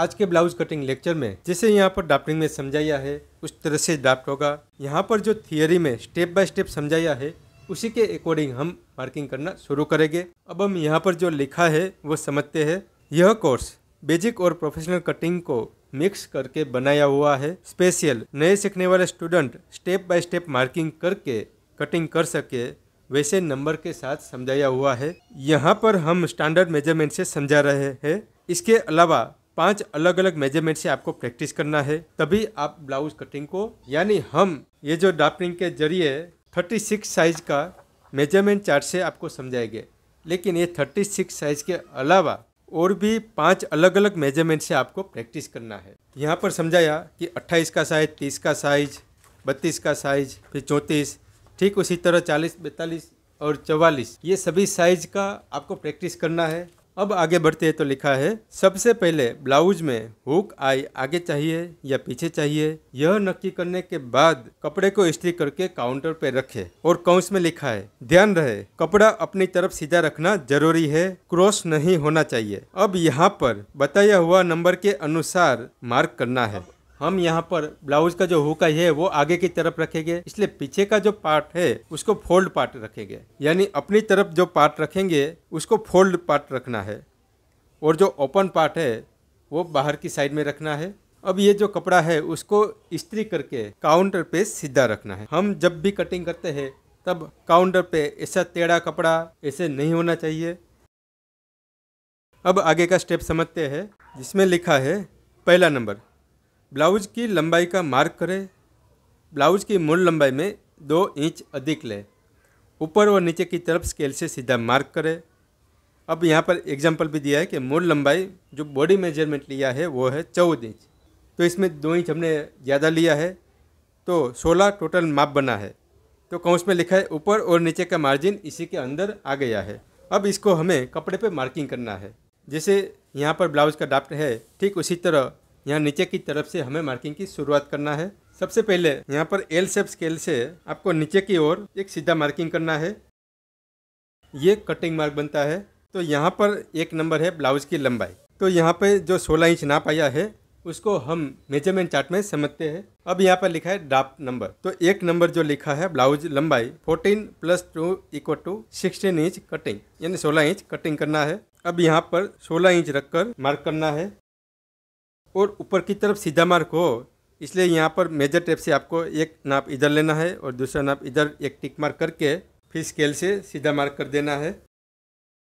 आज के blouse cutting lecture में जैसे यहाँ पर डाफ्टिंग में समझाया है उस तरह से डाप्ट होगा यहाँ पर जो थियोरी में स्टेप बाय स्टेप समझाया है उसी के अकॉर्डिंग हम मार्किंग करना शुरू करेंगे अब हम यहाँ पर जो लिखा है वो समझते हैं यह कोर्स बेसिक और प्रोफेशनल कटिंग को मिक्स करके बनाया हुआ है स्पेशल नए सीखने वाले student step by step marking करके कटिंग कर सके वैसे नंबर के साथ समझाया हुआ है यहाँ पर हम स्टैंडर्ड मेजरमेंट से समझा रहे हैं इसके अलावा पांच अलग अलग मेजरमेंट से आपको प्रैक्टिस करना है तभी आप ब्लाउज कटिंग को यानी हम ये जो डाफ्टिंग के जरिए 36 साइज का मेजरमेंट चार्ट से आपको समझाएंगे लेकिन ये 36 साइज के अलावा और भी पांच अलग अलग मेजरमेंट से आपको प्रैक्टिस करना है यहाँ पर समझाया कि 28 का साइज 30 का साइज 32 का साइज फिर 34 ठीक उसी तरह 40, बैतालीस और 44 ये सभी साइज का आपको प्रैक्टिस करना है अब आगे बढ़ते हैं तो लिखा है सबसे पहले ब्लाउज में हुक आई आगे चाहिए या पीछे चाहिए यह नक्की करने के बाद कपड़े को स्त्री करके काउंटर पर रखें और कौंस में लिखा है ध्यान रहे कपड़ा अपनी तरफ सीधा रखना जरूरी है क्रॉस नहीं होना चाहिए अब यहाँ पर बताया हुआ नंबर के अनुसार मार्क करना है हम यहाँ पर ब्लाउज का जो हुक है वो आगे की तरफ रखेंगे इसलिए पीछे का जो पार्ट है उसको फोल्ड पार्ट रखेंगे यानी अपनी तरफ जो पार्ट रखेंगे उसको फोल्ड पार्ट रखना है और जो ओपन पार्ट है वो बाहर की साइड में रखना है अब ये जो कपड़ा है उसको इस्त्री करके काउंटर पे सीधा रखना है हम जब भी कटिंग करते हैं तब काउंटर पे ऐसा टेढ़ा कपड़ा ऐसे नहीं होना चाहिए अब आगे का स्टेप समझते हैं जिसमें लिखा है पहला नंबर ब्लाउज की लंबाई का मार्क करें ब्लाउज की मूल लंबाई में दो इंच अधिक लें ऊपर और नीचे की तरफ स्केल से सीधा मार्क करें अब यहाँ पर एग्जाम्पल भी दिया है कि मूल लंबाई जो बॉडी मेजरमेंट लिया है वो है चौदह इंच तो इसमें दो इंच हमने ज़्यादा लिया है तो सोलह टोटल माप बना है तो कौश में लिखा है ऊपर और नीचे का मार्जिन इसी के अंदर आ गया है अब इसको हमें कपड़े पे मार्किंग करना है जैसे यहाँ पर ब्लाउज का डाप्ट है ठीक उसी तरह यहाँ नीचे की तरफ से हमें मार्किंग की शुरुआत करना है सबसे पहले यहाँ पर एल सेप स्केल से आपको नीचे की ओर एक सीधा मार्किंग करना है ये कटिंग मार्क बनता है तो यहाँ पर एक नंबर है ब्लाउज की लंबाई तो यहाँ पे जो 16 इंच नाप आया है उसको हम मेजरमेंट चार्ट में समझते हैं अब यहाँ पर लिखा है डाप नंबर तो एक नंबर जो लिखा है ब्लाउज लंबाई 14 plus two equal to sixteen inch cutting यानी 16 इंच कटिंग करना है अब यहाँ पर 16 इंच रखकर मार्क करना है और ऊपर की तरफ सीधा मार्क हो इसलिए यहाँ पर मेजर टेप से आपको एक नाप इधर लेना है और दूसरा नाप इधर एक टिक मार्क करके फिर स्केल से सीधा मार्क कर देना है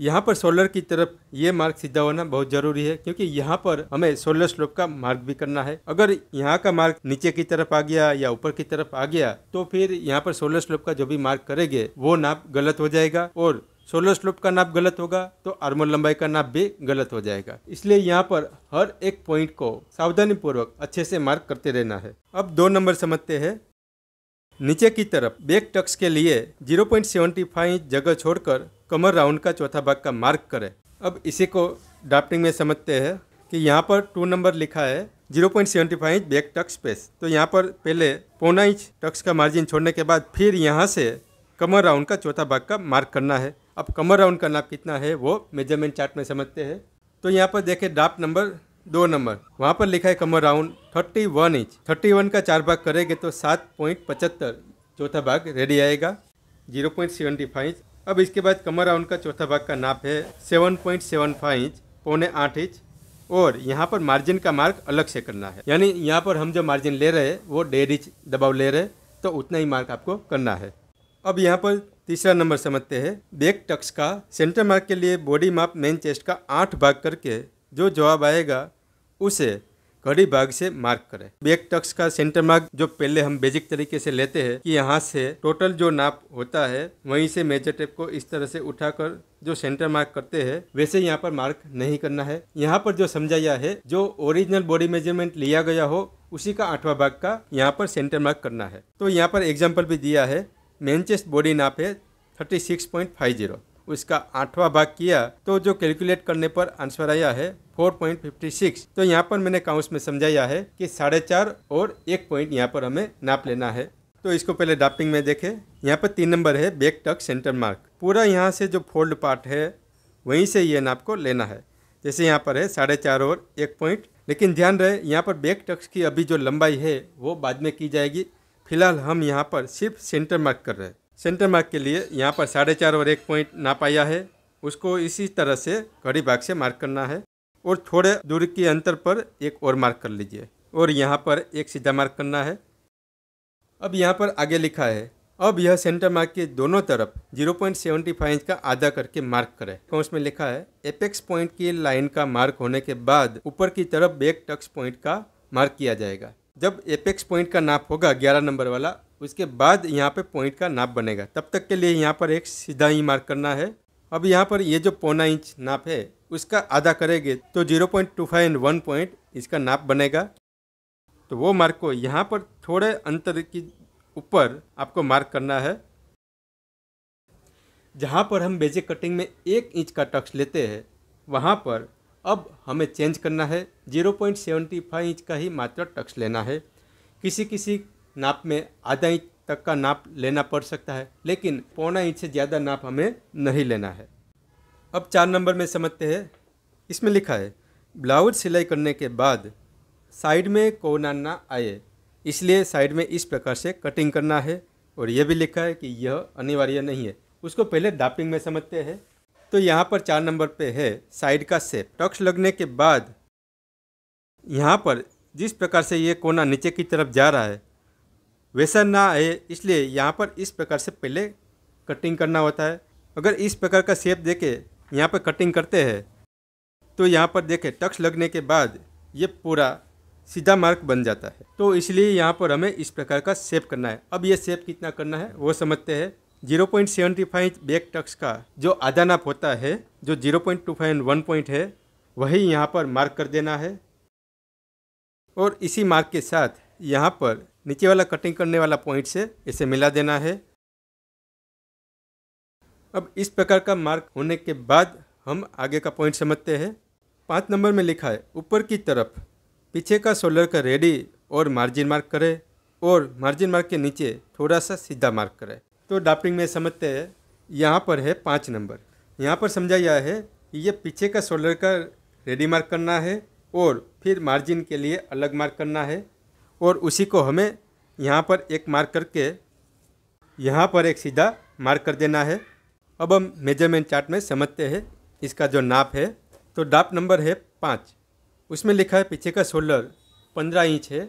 यहाँ पर सोलर की तरफ ये मार्क सीधा होना बहुत जरूरी है क्योंकि यहाँ पर हमें सोलर स्लोप का मार्क भी करना है अगर यहाँ का मार्क नीचे की तरफ आ गया या ऊपर की तरफ आ गया तो फिर यहाँ पर सोलर स्लोप का जो भी मार्क करेंगे वो नाप गलत हो जाएगा और सोलर स्लोप का नाप गलत होगा तो आर्मोल लंबाई का नाप भी गलत हो जाएगा इसलिए यहाँ पर हर एक पॉइंट को सावधानी पूर्वक अच्छे से मार्क करते रहना है अब दो नंबर समझते हैं नीचे की तरफ बैक टक्स के लिए 0.75 इंच जगह छोड़कर कमर राउंड का चौथा भाग का मार्क करें अब इसी को ड्राफ्टिंग में समझते हैं कि यहाँ पर टू नंबर लिखा है 0.75 इंच बैक टक्स स्पेस तो यहाँ पर पहले पौना इंच टक्स का मार्जिन छोड़ने के बाद फिर यहाँ से कमर राउंड का चौथा भाग का मार्क करना है अब कमर राउंड का नाप कितना है वो मेजरमेंट चार्ट में समझते हैं तो यहाँ पर देखें डाप नंबर दो नंबर वहाँ पर लिखा है कमर round thirty one inch thirty one का चार भाग करेंगे तो सात पॉइंट पचहत्तर चौथा भाग रेडी आएगा zero point seventy five inch अब इसके बाद कमर राउंड का चौथा भाग का नाप है seven point seven five inch पौने आठ इंच और यहाँ पर मार्जिन का मार्क अलग से करना है यानी यहाँ पर हम जो मार्जिन ले रहे हैं वो डेढ़ इंच दबाव ले रहे हैं तो उतना ही मार्क आपको करना है अब यहाँ पर तीसरा नंबर समझते हैं बेक टक्स का सेंटर मार्क के लिए बॉडी माप मेन चेस्ट का आठ भाग करके जो जवाब आएगा उसे घड़ी भाग से मार्क करें बेक टक्स का सेंटर मार्क जो पहले हम बेसिक तरीके से लेते हैं कि यहाँ से टोटल जो नाप होता है वहीं से मेजर टेप को इस तरह से उठाकर जो सेंटर मार्क करते हैं वैसे यहाँ पर मार्क नहीं करना है यहाँ पर जो समझाया है जो ओरिजिनल बॉडी मेजरमेंट लिया गया हो उसी का आठवां भाग का यहाँ पर सेंटर मार्क करना है तो यहाँ पर एग्जाम्पल भी दिया है मेनचेस्ट बॉडी नाप है thirty six point five zero उसका आठवां भाग किया तो जो कैलकुलेट करने पर आंसर आया है फोर सिक्स तो यहाँ पर मैंने काउंस में समझाया है कि साढ़े चार और एक पॉइंट यहाँ पर हमें नाप लेना है तो इसको पहले डापिंग में देखें यहाँ पर तीन नंबर है बैक टक सेंटर मार्क पूरा यहाँ से जो फोल्ड पार्ट है वहीं से ये नाप को लेना है जैसे यहाँ पर है साढ़े चार और एक पॉइंट लेकिन ध्यान रहे यहाँ पर बैक टक्स की अभी जो लंबाई है वो बाद में की जाएगी फिलहाल हम यहाँ पर सिर्फ सेंटर मार्क कर रहे हैं सेंटर मार्क के लिए यहाँ पर साढ़े चार और एक पॉइंट नाप आया है उसको इसी तरह से घड़ी भाग से मार्क करना है और थोड़े दूर के अंतर पर एक और मार्क कर लीजिए और यहाँ पर एक सीधा मार्क करना है अब यहाँ पर आगे लिखा है अब यह सेंटर मार्क के दोनों तरफ 0.75 इंच का आधा करके मार्क करें कौश में लिखा है एपेक्स पॉइंट की लाइन का मार्क होने के बाद ऊपर की तरफ बैक टक्स पॉइंट का मार्क किया जाएगा जब एपेक्स पॉइंट का नाप होगा ग्यारह नंबर वाला उसके बाद यहाँ पे पॉइंट का नाप बनेगा तब तक के लिए यहाँ पर एक सीधा ही मार्क करना है अब यहाँ पर ये जो पौना इंच नाप है उसका आधा करेंगे तो zero point two five and one point इसका नाप बनेगा तो वो मार्क को यहाँ पर थोड़े अंतर के ऊपर आपको मार्क करना है जहाँ पर हम बेजिक कटिंग में एक इंच का टक्स लेते हैं वहाँ पर अब हमें चेंज करना है zero point seventy five inch का ही मात्र टक्स लेना है किसी किसी नाप में आधा इंच तक का नाप लेना पड़ सकता है लेकिन पौना इंच से ज़्यादा नाप हमें नहीं लेना है अब चार नंबर में समझते हैं इसमें लिखा है ब्लाउज सिलाई करने के बाद साइड में कोना ना आए इसलिए साइड में इस प्रकार से कटिंग करना है और यह भी लिखा है कि यह अनिवार्य नहीं है उसको पहले डापिंग में समझते हैं तो यहाँ पर चार नंबर पे है साइड का सेप टक्स लगने के बाद यहाँ पर जिस प्रकार से ये कोना नीचे की तरफ जा रहा है वैसा ना है इसलिए यहाँ पर इस प्रकार से पहले कटिंग करना होता है अगर इस प्रकार का सेप देके यहाँ पर कटिंग करते हैं तो यहाँ पर देखें टक्स लगने के बाद ये पूरा सीधा मार्क बन जाता है तो इसलिए यहाँ पर हमें इस प्रकार का सेप करना है अब ये सेप कितना करना है वो समझते हैं zero point seventy five back tucks का जो आदानाप होता है जो zero point two five one point है वही यहाँ पर मार्क कर देना है और इसी मार्क के साथ यहाँ पर नीचे वाला कटिंग करने वाला पॉइंट से इसे मिला देना है अब इस प्रकार का मार्क होने के बाद हम आगे का पॉइंट समझते हैं पाँच नंबर में लिखा है ऊपर की तरफ पीछे का सोलर का रेडी और मार्जिन मार्क करें और मार्जिन मार्क के नीचे थोड़ा सा सीधा मार्क करें तो डाफ्टिंग में समझते हैं यहाँ पर है पाँच नंबर यहाँ पर समझा गया है कि ये पीछे का शोल्डर का रेडी मार्क करना है और फिर मार्जिन के लिए अलग मार्क करना है और उसी को हमें यहाँ पर एक मार्क करके यहाँ पर एक सीधा मार्क कर देना है अब हम मेजरमेंट चार्ट में समझते हैं इसका जो नाप है तो डाप नंबर है पाँच उसमें लिखा है पीछे का शोल्डर पंद्रह इंच है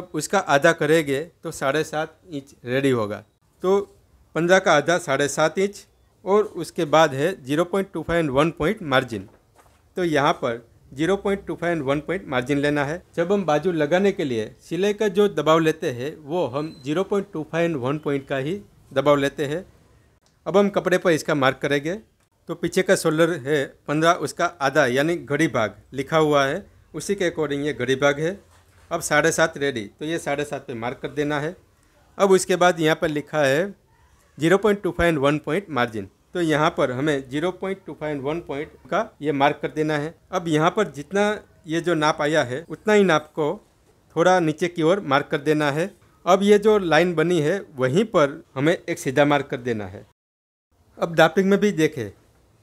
अब उसका आधा करेंगे तो साढ़े सात इंच रेडी होगा तो पंजा का आधा साढ़े सात इंच और उसके बाद है zero point two five and one point margin तो यहाँ पर zero point two five and one point margin लेना है जब हम बाजू लगाने के लिए सिलाई का जो दबाव लेते हैं वो हम zero point two five and one point का ही दबाव लेते हैं अब हम कपड़े पर इसका मार्क करेंगे तो पीछे का शोल्डर है पंद्रह उसका आधा यानी घड़ी भाग लिखा हुआ है उसी के अकॉर्डिंग ये घड़ी भाग है अब साढ़े सात रेडी तो ये साढ़े सात पर मार्क कर देना है अब उसके बाद यहाँ पर लिखा है zero point two five and one point margin तो यहाँ पर हमें zero point two five and one point का ये मार्क कर देना है अब यहाँ पर जितना ये जो नाप आया है उतना ही नाप को थोड़ा नीचे की ओर मार्क कर देना है अब ये जो लाइन बनी है वहीं पर हमें एक सीधा मार्क कर देना है अब डापिंग में भी देखें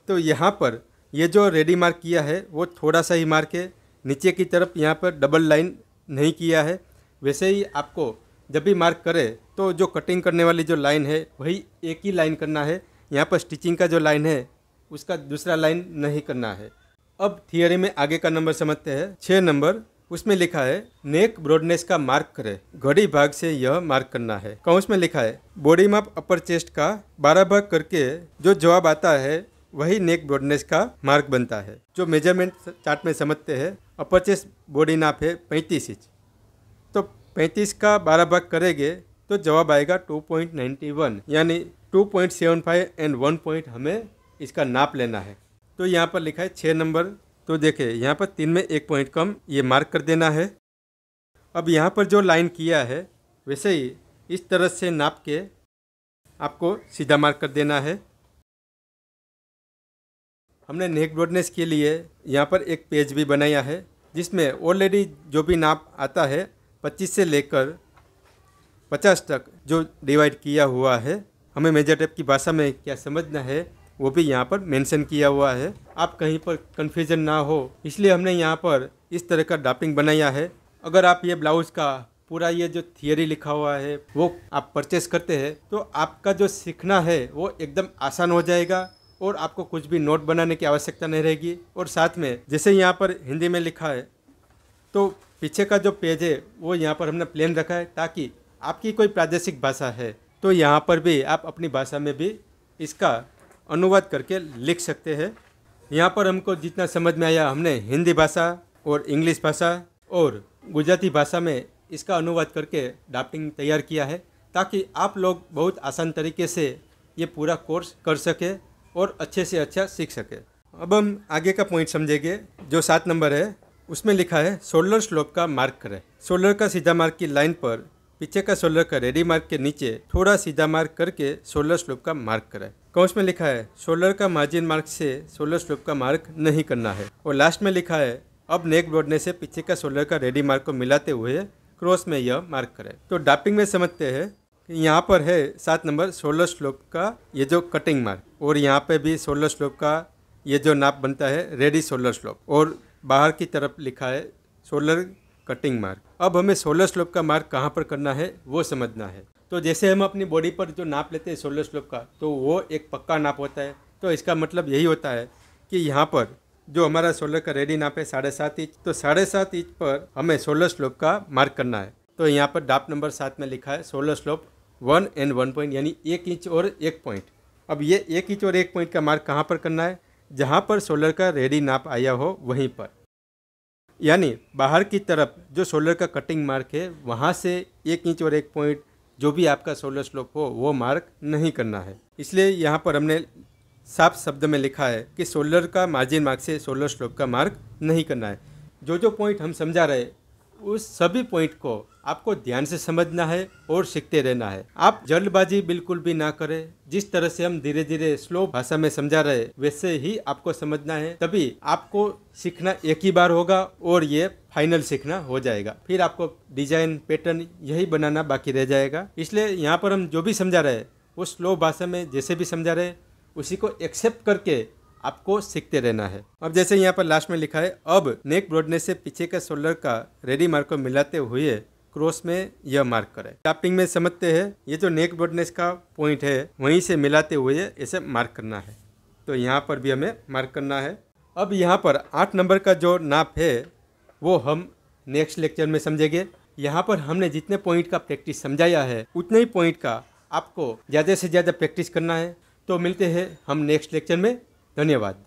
तो यहाँ पर ये जो रेडी मार्क किया है वो थोड़ा सा ही मार्क है नीचे की तरफ यहाँ पर डबल लाइन नहीं किया है वैसे ही आपको जब भी मार्क करें तो जो कटिंग करने वाली जो लाइन है वही एक ही लाइन करना है यहाँ पर स्टिचिंग का जो लाइन है उसका दूसरा लाइन नहीं करना है अब थियरी में आगे का नंबर समझते हैं छः नंबर उसमें लिखा है नेक ब्रॉडनेस का मार्क करें घड़ी भाग से यह मार्क करना है कौन उसमें लिखा है बॉडी माप अपर चेस्ट का बारह भाग करके जो जवाब आता है वही नेक ब्रॉडनेस का मार्क बनता है जो मेजरमेंट चार्ट में समझते हैं अपर चेस्ट बॉडी नाप है पैंतीस इंच पैंतीस का बारह भाग करेंगे तो जवाब आएगा टू पॉइंट नाइन्टी वन यानी two point seven five and one point हमें इसका नाप लेना है तो यहाँ पर लिखा है छः नंबर तो देखे यहाँ पर तीन में एक पॉइंट कम ये मार्क कर देना है अब यहाँ पर जो लाइन किया है वैसे ही इस तरह से नाप के आपको सीधा मार्क कर देना है हमने नेक ब्रॉडनेस के लिए यहाँ पर एक पेज भी बनाया है जिसमें ऑलरेडी जो भी नाप आता है 25 से लेकर 50 तक जो डिवाइड किया हुआ है हमें मेजर टेप की भाषा में क्या समझना है वो भी यहाँ पर मेंशन किया हुआ है आप कहीं पर कन्फ्यूजन ना हो इसलिए हमने यहाँ पर इस तरह का ड्राफ्टिंग बनाया है अगर आप ये ब्लाउज़ का पूरा ये जो थियोरी लिखा हुआ है वो आप परचेस करते हैं तो आपका जो सीखना है वो एकदम आसान हो जाएगा और आपको कुछ भी नोट बनाने की आवश्यकता नहीं रहेगी और साथ में जैसे यहाँ पर हिंदी में लिखा है तो पीछे का जो पेज है वो यहाँ पर हमने प्लेन रखा है ताकि आपकी कोई प्रादेशिक भाषा है तो यहाँ पर भी आप अपनी भाषा में भी इसका अनुवाद करके लिख सकते हैं यहाँ पर हमको जितना समझ में आया हमने हिंदी भाषा और इंग्लिश भाषा और गुजराती भाषा में इसका अनुवाद करके ड्राफ्टिंग तैयार किया है ताकि आप लोग बहुत आसान तरीके से ये पूरा कोर्स कर सके और अच्छे से अच्छा सीख सके अब हम आगे का पॉइंट समझेंगे जो सात नंबर है उसमें लिखा है सोलर स्लोप का मार्क करें सोलर का सीधा मार्क की लाइन पर पीछे का सोलर का रेडी मार्क के नीचे थोड़ा सीधा मार्क करके सोलर स्लोप का मार्क करें कौश में लिखा है सोलर का मार्जिन मार्क से सोलर स्लोप का मार्क नहीं करना है और लास्ट में लिखा है अब नेक बोर्डने से पीछे का सोलर का रेडी मार्क को मिलाते हुए क्रॉस में यह मार्क करें तो डापिंग में समझते हैं कि यहाँ पर है सात नंबर सोलर स्लोप का ये जो कटिंग मार्क और यहाँ पे भी सोलर स्लोप का ये जो नाप बनता है रेडी सोलर स्लोप और बाहर की तरफ लिखा है सोलर कटिंग मार्क अब हमें सोलर स्लोप का मार्क कहाँ पर करना है वो समझना है तो जैसे हम अपनी बॉडी पर जो नाप लेते हैं सोलर स्लोप का तो वो एक पक्का नाप होता है तो इसका मतलब यही होता है कि यहाँ पर जो हमारा सोलर का रेडी नाप है साढ़े सात इंच तो साढ़े सात इंच पर हमें सोलर स्लोप का मार्क करना है तो यहाँ पर डाप नंबर सात में लिखा है shoulder slope one and one point यानी एक इंच और एक पॉइंट अब ये एक इंच और एक पॉइंट का मार्क कहाँ पर करना है जहाँ पर सोलर का रेडी नाप आया हो वहीं पर यानी बाहर की तरफ जो सोलर का कटिंग मार्क है वहाँ से एक इंच और एक पॉइंट जो भी आपका सोलर स्लोप हो वो मार्क नहीं करना है इसलिए यहाँ पर हमने साफ शब्द में लिखा है कि सोलर का मार्जिन मार्क से सोलर स्लोप का मार्क नहीं करना है जो जो पॉइंट हम समझा रहे उस सभी पॉइंट को आपको ध्यान से समझना है और सीखते रहना है आप जल्दबाजी बिल्कुल भी ना करें जिस तरह से हम धीरे धीरे स्लो भाषा में समझा रहे वैसे ही आपको समझना है तभी आपको सीखना एक ही बार होगा और ये फाइनल सीखना हो जाएगा फिर आपको डिजाइन पैटर्न यही बनाना बाकी रह जाएगा इसलिए यहाँ पर हम जो भी समझा रहे वो स्लो भाषा में जैसे भी समझा रहे उसी को एक्सेप्ट करके आपको सीखते रहना है अब जैसे यहाँ पर लास्ट में लिखा है अब नेक ब्रॉडनेस से पीछे के शोल्डर का रेडी मार्क को मिलाते हुए क्रॉस में यह मार्क करें टैपिंग में समझते हैं ये जो नेक ब्रॉडनेस का पॉइंट है वहीं से मिलाते हुए इसे मार्क करना है तो यहाँ पर भी हमें मार्क करना है अब यहाँ पर आठ नंबर का जो नाप है वो हम नेक्स्ट लेक्चर में समझेंगे यहाँ पर हमने जितने पॉइंट का प्रैक्टिस समझाया है उतने ही पॉइंट का आपको ज़्यादा से ज़्यादा प्रैक्टिस करना है तो मिलते हैं हम नेक्स्ट लेक्चर में ધન્યવાદ